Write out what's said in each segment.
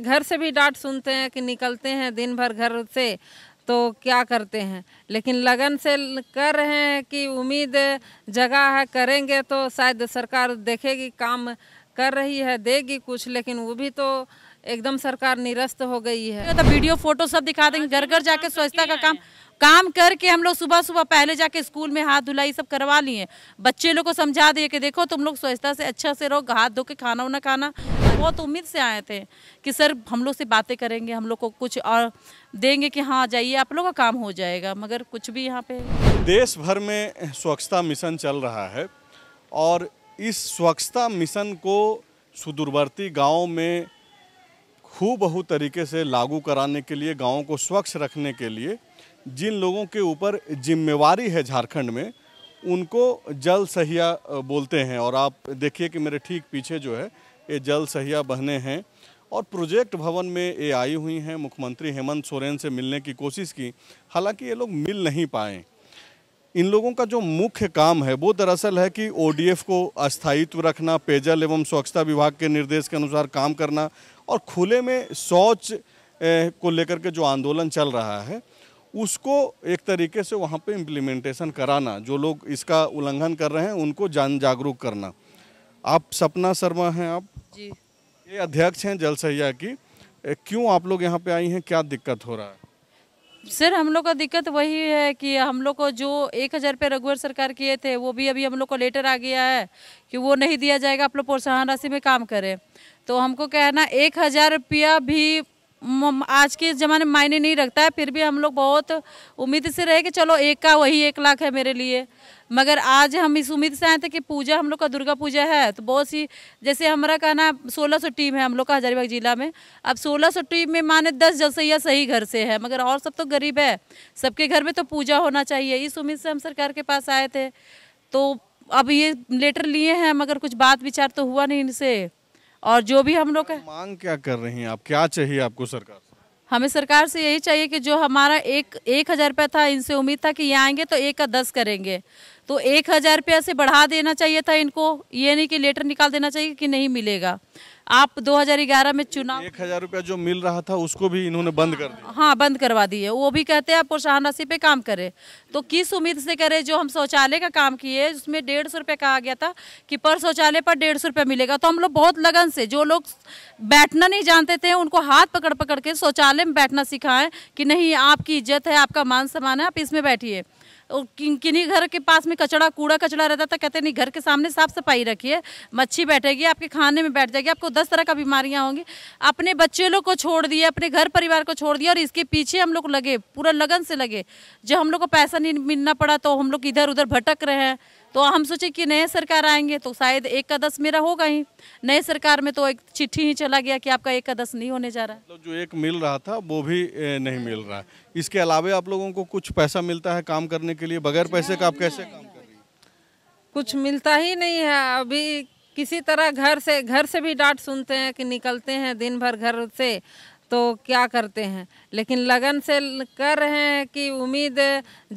घर से भी डांट सुनते हैं कि निकलते हैं दिन भर घर से तो क्या करते हैं लेकिन लगन से कर रहे हैं कि उम्मीद जगह है करेंगे तो शायद सरकार देखेगी काम कर रही है देगी कुछ लेकिन वो भी तो एकदम सरकार निरस्त हो गई है तो वीडियो फोटो सब दिखा देंगे घर घर जाके स्वच्छता का काम काम करके हम लोग सुबह सुबह पहले जाके स्कूल में हाथ धुलाई सब करवा लिए बच्चे लोग को समझा दिए कि देखो तुम लोग स्वच्छता से अच्छा से रहो हाथ धो के खाना उना खाना बहुत उम्मीद से आए थे कि सर हम लोग से बातें करेंगे हम लोग को कुछ और देंगे कि हाँ जाइए आप लोगों का काम हो जाएगा मगर कुछ भी यहाँ पे देश भर में स्वच्छता मिशन चल रहा है और इस स्वच्छता मिशन को सुदूरवर्ती गाँव में खूब बहु तरीके से लागू कराने के लिए गाँव को स्वच्छ रखने के लिए जिन लोगों के ऊपर जिम्मेवारी है झारखंड में उनको जल सहिया बोलते हैं और आप देखिए कि मेरे ठीक पीछे जो है ये जल सहिया बहने हैं और प्रोजेक्ट भवन में ये आई हुई हैं मुख्यमंत्री हेमंत सोरेन से मिलने की कोशिश की हालांकि ये लोग मिल नहीं पाए इन लोगों का जो मुख्य काम है वो दरअसल है कि ओडीएफ को अस्थायित्व रखना पेयजल एवं स्वच्छता विभाग के निर्देश के अनुसार काम करना और खुले में शौच को लेकर के जो आंदोलन चल रहा है उसको एक तरीके से वहाँ पे इम्प्लीमेंटेशन कराना जो लोग इसका उल्लंघन कर रहे हैं उनको जान जागरूक करना आप सपना शर्मा हैं आप जी ये अध्यक्ष हैं जल सहिया की क्यों आप लोग यहाँ पे आई हैं क्या दिक्कत हो रहा है सर हम लोग का दिक्कत वही है कि हम लोग को जो एक हज़ार रुपये रघुवर सरकार किए थे वो भी अभी हम लोग को लेटर आ गया है कि वो नहीं दिया जाएगा आप लोग प्रोत्साहन राशि में काम करें तो हमको कहना एक हज़ार रुपया भी आज के ज़माने में मायने नहीं रखता है फिर भी हम लोग बहुत उम्मीद से रहे कि चलो एक का वही एक लाख है मेरे लिए मगर आज हम इस उम्मीद से आए थे कि पूजा हम लोग का दुर्गा पूजा है तो बहुत सी जैसे हमारा कहना सोलह सौ टीम है हम लोग का हजारीबाग जिला में अब सोलह सौ टीम में माने दस जलसैया सही घर से है मगर और सब तो गरीब है सबके घर में तो पूजा होना चाहिए इस उम्मीद से हम सरकार के पास आए थे तो अब ये लेटर लिए हैं मगर कुछ बात विचार तो हुआ नहीं इनसे और जो भी हम लोग मांग क्या कर रही हैं आप क्या चाहिए आपको सरकार हमें सरकार से यही चाहिए कि जो हमारा एक एक हज़ार रुपया था इनसे उम्मीद था कि ये आएंगे तो एक का दस करेंगे तो एक हज़ार रुपया से बढ़ा देना चाहिए था इनको ये नहीं कि लेटर निकाल देना चाहिए कि नहीं मिलेगा आप 2011 में चुनाव एक हजार रूपया जो मिल रहा था उसको भी इन्होंने बंद कर दिया हाँ बंद करवा दिए वो भी कहते हैं आप प्रोत्साहन राशि पे काम करें तो किस उम्मीद से करें जो हम शौचालय का काम किए उसमें डेढ़ सौ रुपया कहा गया था कि पर शौचालय पर डेढ़ सौ रुपया मिलेगा तो हम लोग बहुत लगन से जो लोग बैठना नहीं जानते थे उनको हाथ पकड़ पकड़ के शौचालय में बैठना सिखाएं कि नहीं आपकी इज्जत है आपका मान सम्मान है आप इसमें बैठिए किन्हीं घर के पास में कचड़ा कूड़ा कचड़ा रहता था कहते नहीं घर के सामने साफ सफाई रखिए मच्छी बैठेगी आपके खाने में बैठ जाएगी आपको दस तरह का बीमारियाँ होंगी अपने बच्चे लोग को छोड़ दिए अपने घर परिवार को छोड़ दिया और इसके पीछे हम लोग लगे पूरा लगन से लगे जब हम लोग को पैसा नहीं मिलना पड़ा तो हम लोग इधर उधर भटक रहे हैं तो हम सोचे कि नए सरकार आएंगे तो शायद एक का दस मेरा होगा ही नए सरकार में तो एक चिट्ठी ही चला गया कि आपका एक का दस नहीं होने जा रहा मतलब जो एक मिल रहा था वो भी नहीं मिल रहा है इसके अलावा आप लोगों को कुछ पैसा मिलता है काम करने के लिए बगैर पैसे का आप कैसे काम कर रही कुछ मिलता ही नहीं है अभी किसी तरह घर से घर से भी डांट सुनते हैं कि निकलते हैं दिन भर घर से तो क्या करते हैं लेकिन लगन से कर रहे हैं कि उम्मीद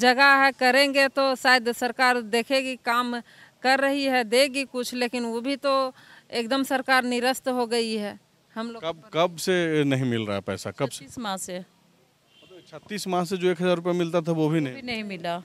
जगह है करेंगे तो शायद सरकार देखेगी काम कर रही है देगी कुछ लेकिन वो भी तो एकदम सरकार निरस्त हो गई है हम लोग कब कब से नहीं मिल रहा पैसा कब से माह से छत्तीस माह से जो एक हज़ार रुपया मिलता था वो भी नहीं, भी नहीं मिला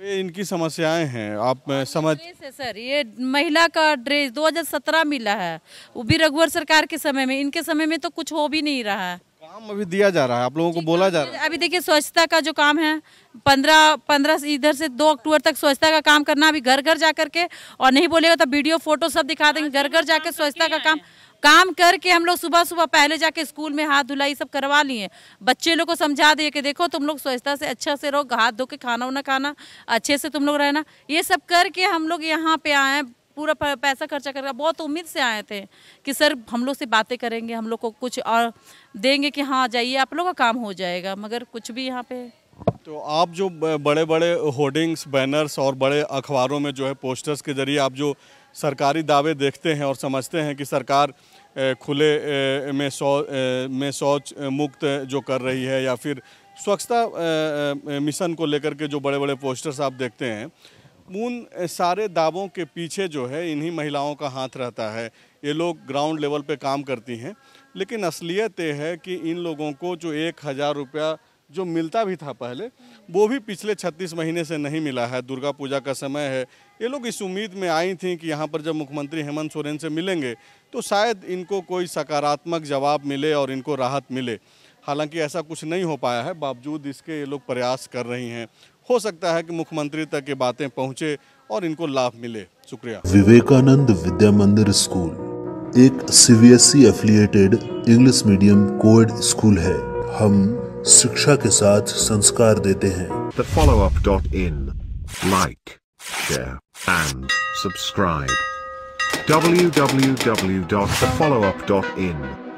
ये इनकी समस्याएं हैं आप हाँ, समझ है सर ये महिला का ड्रेस 2017 मिला है वो भी रघुवर सरकार के समय में इनके समय में तो कुछ हो भी नहीं रहा है काम अभी दिया जा रहा है आप लोगों को बोला जा रहा है अभी देखिए स्वच्छता का जो काम है पंद्रह पंद्रह इधर से दो अक्टूबर तक स्वच्छता का काम करना अभी घर घर जा करके और नहीं बोलेगा तो वीडियो फोटो सब दिखा देंगे हाँ, घर घर जाकर तो स्वच्छता का काम काम करके हम लोग सुबह सुबह पहले जाके स्कूल में हाथ धुलाई सब करवा लिए बच्चे लोग को समझा दिए कि देखो तुम लोग स्वच्छता से अच्छा से रहो हाथ धो के खाना उना खाना अच्छे से तुम लोग रहना ये सब करके हम लोग यहाँ पे आए हैं पूरा पैसा खर्चा करके बहुत उम्मीद से आए थे कि सर हम लोग से बातें करेंगे हम लोग को कुछ और देंगे कि हाँ जाइए आप लोग का काम हो जाएगा मगर कुछ भी यहाँ पे तो आप जो बड़े बड़े होर्डिंग्स बैनर्स और बड़े अखबारों में जो है पोस्टर्स के जरिए आप जो सरकारी दावे देखते हैं और समझते हैं कि सरकार खुले में शौच में शौच मुक्त जो कर रही है या फिर स्वच्छता मिशन को लेकर के जो बड़े बड़े पोस्टर्स आप देखते हैं उन सारे दावों के पीछे जो है इन्हीं महिलाओं का हाथ रहता है ये लोग ग्राउंड लेवल पे काम करती हैं लेकिन असलियत ये है कि इन लोगों को जो एक हज़ार रुपया जो मिलता भी था पहले वो भी पिछले 36 महीने से नहीं मिला है दुर्गा पूजा का समय है ये लोग इस उम्मीद में आई थी कि यहाँ पर जब मुख्यमंत्री हेमंत सोरेन से मिलेंगे तो शायद इनको कोई सकारात्मक जवाब मिले और इनको राहत मिले हालांकि ऐसा कुछ नहीं हो पाया है बावजूद इसके ये लोग प्रयास कर रही हैं हो सकता है कि मुख्यमंत्री तक ये बातें पहुँचे और इनको लाभ मिले शुक्रिया विवेकानंद विद्या मंदिर स्कूल एक C CBSE affiliated English medium coed school है हम शिक्षा के साथ The followup.in like share and subscribe www.thefollowup.in